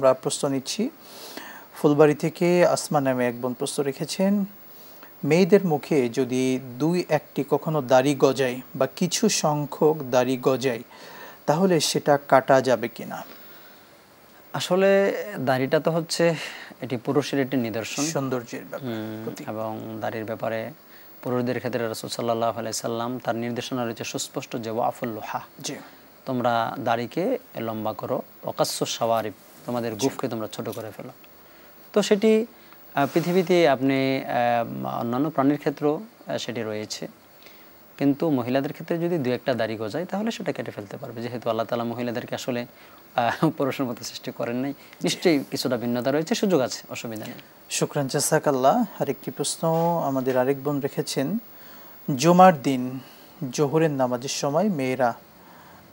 আমরা প্রশ্ন নিচ্ছি ফুলবাড়ি থেকে আসমা নামে এক বোন প্রশ্ন রেখেছেন মেয়েদের মুখে যদি দুই একটি কখনো দাড়ি গজায় বা কিছু সংখ্যক দাড়ি গজায় তাহলে সেটা কাটা যাবে কিনা আসলে দাড়িটা তো হচ্ছে এটি পুরুষের একটি নিদর্শন সৌন্দর্যের এবং দাড়ির ব্যাপারে পুরুষদের ক্ষেত্রে রসুল সাল্লাহ সাল্লাম তার নির্দেশনা রয়েছে সুস্পষ্ট যে ওয়াফুল্লোহা তোমরা দাড়িকে লম্বা করো অকাশ্য সাওয়ারিফ তোমাদের আচ্ছা। গুফকে তোমরা ছোট করে ফেলো তো সেটি পৃথিবীতে আপনি অন্যান্য প্রাণীর ক্ষেত্রেও সেটি রয়েছে কিন্তু মহিলাদের ক্ষেত্রে যদি দু একটা দাড়ি গজায় তাহলে সেটা কেটে ফেলতে পারবে যেহেতু আল্লাহ তালা মহিলাদেরকে আসলে পড়াশোনার মতো সৃষ্টি করেন নাই নিশ্চয়ই কিছুটা ভিন্নতা রয়েছে সুযোগ আছে অসুবিধা নেই শুক্রান জাসাকাল্লাহ আরেকটি প্রশ্ন আমাদের আরেক বোন রেখেছেন জুমার দিন জোহরের নামাজের সময় মেয়েরা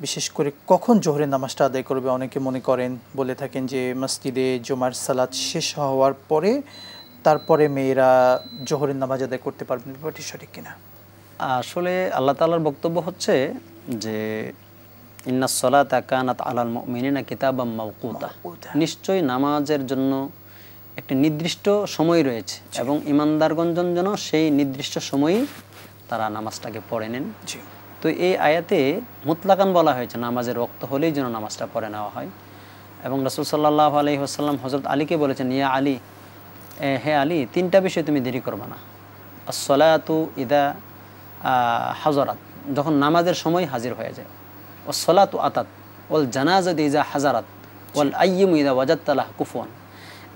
বিশেষ করে কখন জোহরের নামাজটা আদায় করবে অনেকে মনে করেন বলে থাকেন যে মসজিদে জুমার সালাত শেষ হওয়ার পরে তারপরে মেয়েরা জোহরের নামাজ আদায় করতে পারবেন ব্যাপারটি সঠিক কিনা আসলে আল্লাহ তালার বক্তব্য হচ্ছে যে ইন্না সলাত আকানাত আলাল মিনিনা কিতাবাম মাউকুতা নিশ্চয়ই নামাজের জন্য একটি নির্দিষ্ট সময় রয়েছে এবং ইমানদারগঞ্জন যেন সেই নির্দিষ্ট সময়ই তারা নামাজটাকে পড়ে নেন জি তো এই আয়াতে মুতলাকান বলা হয়েছে নামাজের রক্ত হলেই যেন নামাজটা পড়ে নেওয়া হয় এবং রাসুল সাল্লাহ আলি আসাল্লাম হজরত আলীকে বলেছেন ইয়া আলী হে আলী তিনটা বিষয় তুমি দেরি করবো না আসলাতু ইদা হাজারাত যখন নামাজের সময় হাজির হয়ে যায় ও সলাতু আতাত ওল জানাজাত ইজা হাজারাত ওল আইম ইদা ওয়াজাত্তালাহ কুফন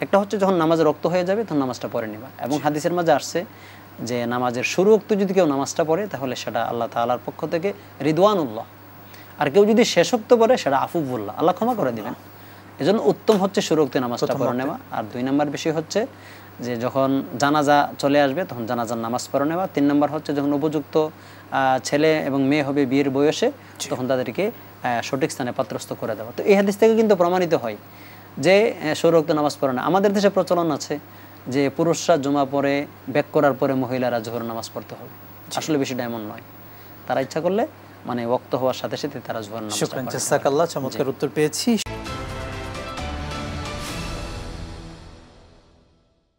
একটা হচ্ছে যখন নামাজের রক্ত হয়ে যাবে তখন নামাজটা পড়ে নিবা এবং হাদিসের মাঝে আসছে যে নামাজের শুরু অক্ত যদি কেউ নামাজটা পড়ে তাহলে সেটা আল্লাহ তালার পক্ষ থেকে রিদওয়ান উল্লাহ আর কেউ যদি শেষোক্ত পড়ে সেটা আফুবুল্লাহ আল্লাহ ক্ষমা করে দিবেন এজন্য উত্তম হচ্ছে সুরক্তি নামাজটা পড়ে নেওয়া আর দুই নম্বর বিষয় হচ্ছে যে যখন জানাজা চলে আসবে তখন জানাজার নামাজ পড়ে নেওয়া তিন নম্বর হচ্ছে যখন উপযুক্ত ছেলে এবং মেয়ে হবে বিয়ের বয়সে তখন তাদেরকে সঠিক স্থানে পাত্রস্থ করে দেওয়া তো এই হাদিস থেকে কিন্তু প্রমাণিত হয় যে সৌরক্ত নামাজ পড়ে না আমাদের দেশে প্রচলন আছে যে পুরুষরা জমা পরে ব্যাক করার পরে মহিলারা জোহর নামাজ পড়তে হবে আসলে বেশি ডায়মন্ড নয় তারা ইচ্ছা করলে মানে বক্ত হওয়ার সাথে সাথে তারা জোহর নামাজ চমৎকার উত্তর পেয়েছি